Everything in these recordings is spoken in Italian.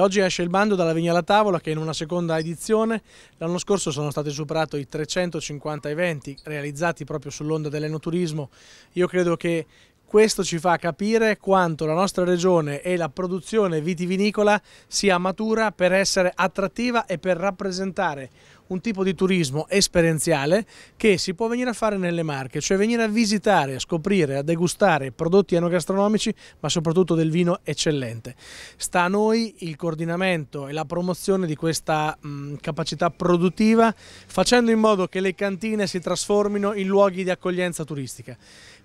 Oggi esce il bando dalla Vigna alla Tavola che è in una seconda edizione. L'anno scorso sono stati superati i 350 eventi realizzati proprio sull'onda dell'enoturismo. Io credo che questo ci fa capire quanto la nostra regione e la produzione vitivinicola sia matura per essere attrattiva e per rappresentare un tipo di turismo esperienziale che si può venire a fare nelle Marche, cioè venire a visitare, a scoprire, a degustare prodotti enogastronomici, ma soprattutto del vino eccellente. Sta a noi il coordinamento e la promozione di questa mh, capacità produttiva, facendo in modo che le cantine si trasformino in luoghi di accoglienza turistica.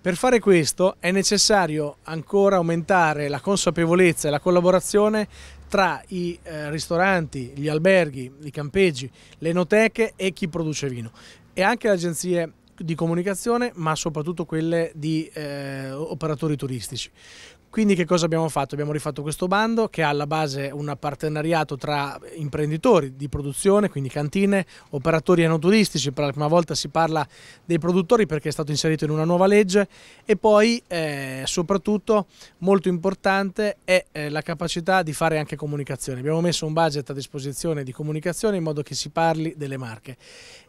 Per fare questo è necessario ancora aumentare la consapevolezza e la collaborazione tra i eh, ristoranti, gli alberghi, i campeggi, le enoteche e chi produce vino e anche le agenzie di comunicazione, ma soprattutto quelle di eh, operatori turistici. Quindi che cosa abbiamo fatto? Abbiamo rifatto questo bando che ha alla base un partenariato tra imprenditori di produzione, quindi cantine, operatori enoturistici, per la prima volta si parla dei produttori perché è stato inserito in una nuova legge e poi eh, soprattutto molto importante è eh, la capacità di fare anche comunicazione. Abbiamo messo un budget a disposizione di comunicazione in modo che si parli delle marche.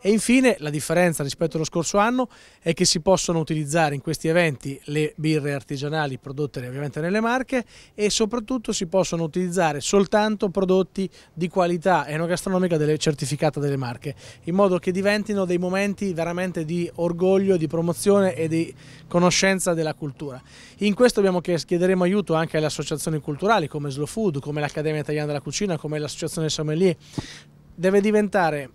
E infine la differenza rispetto allo scorso scorso anno è che si possono utilizzare in questi eventi le birre artigianali prodotte ovviamente nelle marche e soprattutto si possono utilizzare soltanto prodotti di qualità enogastronomica delle, certificata delle marche, in modo che diventino dei momenti veramente di orgoglio, di promozione e di conoscenza della cultura. In questo abbiamo chiederemo aiuto anche alle associazioni culturali come Slow Food, come l'Accademia Italiana della Cucina, come l'Associazione Sommelier. Deve diventare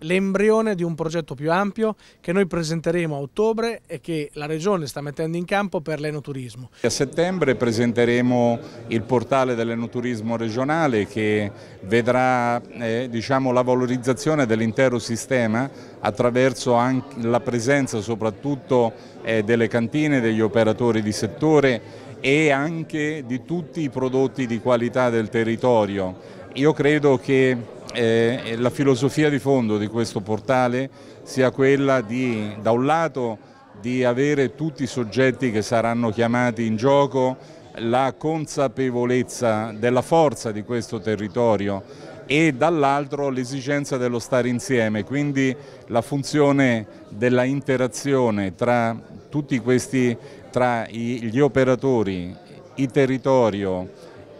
l'embrione di un progetto più ampio che noi presenteremo a ottobre e che la Regione sta mettendo in campo per l'enoturismo. A settembre presenteremo il portale dell'enoturismo regionale che vedrà eh, diciamo, la valorizzazione dell'intero sistema attraverso la presenza soprattutto eh, delle cantine, degli operatori di settore e anche di tutti i prodotti di qualità del territorio. Io credo che eh, eh, la filosofia di fondo di questo portale sia quella di, da un lato, di avere tutti i soggetti che saranno chiamati in gioco la consapevolezza della forza di questo territorio e dall'altro l'esigenza dello stare insieme, quindi la funzione della interazione tra tutti questi, tra gli operatori, il territorio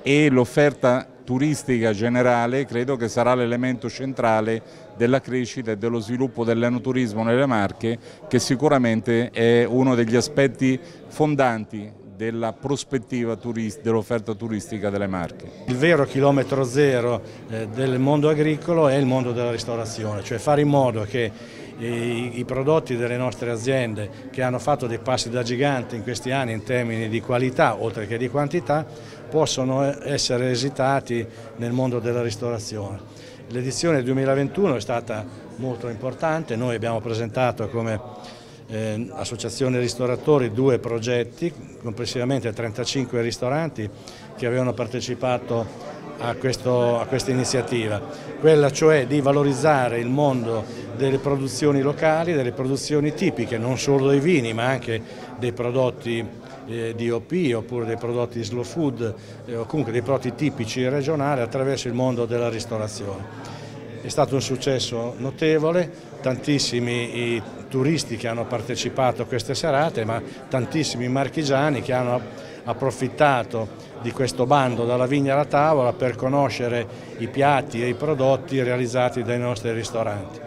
e l'offerta turistica generale credo che sarà l'elemento centrale della crescita e dello sviluppo dell'enoturismo nelle Marche che sicuramente è uno degli aspetti fondanti della prospettiva turist, dell'offerta turistica delle Marche. Il vero chilometro zero eh, del mondo agricolo è il mondo della ristorazione, cioè fare in modo che eh, i, prodotti delle nostre aziende che hanno fatto dei passi da gigante in questi anni in termini di qualità oltre che di quantità possono eh, essere esitati nel mondo della ristorazione. L'edizione 2021 è stata molto importante, noi abbiamo presentato come eh, Associazione Ristoratori due progetti, complessivamente 35 ristoranti che avevano partecipato a, questo, a, questa iniziativa, quella cioè di valorizzare il mondo delle produzioni locali, delle produzioni tipiche, non solo dei vini ma anche dei prodotti eh, di OP oppure dei prodotti slow food eh, o comunque dei prodotti tipici regionali attraverso il mondo della ristorazione. È stato un successo notevole, tantissimi i turisti che hanno partecipato a queste serate, ma tantissimi marchigiani che hanno approfittato di questo bando dalla vigna alla tavola per conoscere i piatti e i prodotti realizzati dai nostri ristoranti.